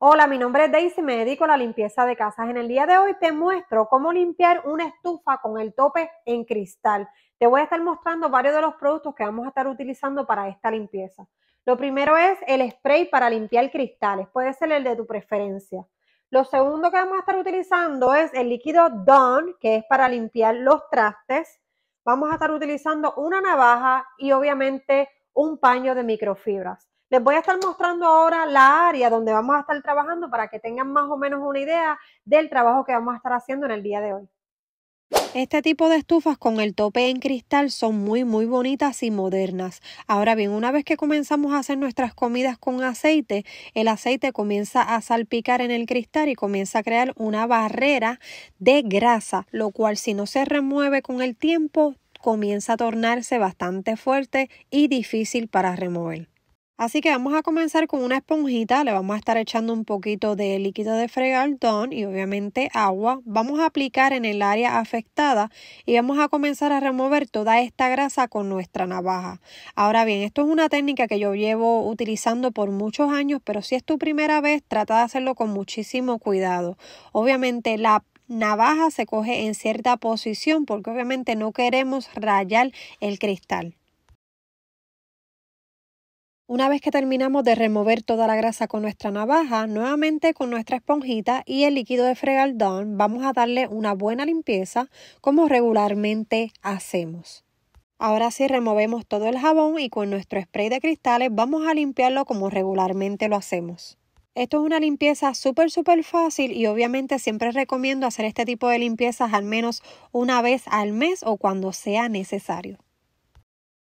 Hola, mi nombre es Daisy, y me dedico a la limpieza de casas. En el día de hoy te muestro cómo limpiar una estufa con el tope en cristal. Te voy a estar mostrando varios de los productos que vamos a estar utilizando para esta limpieza. Lo primero es el spray para limpiar cristales, puede ser el de tu preferencia. Lo segundo que vamos a estar utilizando es el líquido Dawn, que es para limpiar los trastes. Vamos a estar utilizando una navaja y obviamente un paño de microfibras. Les voy a estar mostrando ahora la área donde vamos a estar trabajando para que tengan más o menos una idea del trabajo que vamos a estar haciendo en el día de hoy. Este tipo de estufas con el tope en cristal son muy muy bonitas y modernas. Ahora bien, una vez que comenzamos a hacer nuestras comidas con aceite, el aceite comienza a salpicar en el cristal y comienza a crear una barrera de grasa, lo cual si no se remueve con el tiempo comienza a tornarse bastante fuerte y difícil para remover. Así que vamos a comenzar con una esponjita, le vamos a estar echando un poquito de líquido de fregar y obviamente agua. Vamos a aplicar en el área afectada y vamos a comenzar a remover toda esta grasa con nuestra navaja. Ahora bien, esto es una técnica que yo llevo utilizando por muchos años, pero si es tu primera vez, trata de hacerlo con muchísimo cuidado. Obviamente la navaja se coge en cierta posición porque obviamente no queremos rayar el cristal. Una vez que terminamos de remover toda la grasa con nuestra navaja, nuevamente con nuestra esponjita y el líquido de fregaldón vamos a darle una buena limpieza como regularmente hacemos. Ahora sí removemos todo el jabón y con nuestro spray de cristales vamos a limpiarlo como regularmente lo hacemos. Esto es una limpieza súper, súper fácil y obviamente siempre recomiendo hacer este tipo de limpiezas al menos una vez al mes o cuando sea necesario.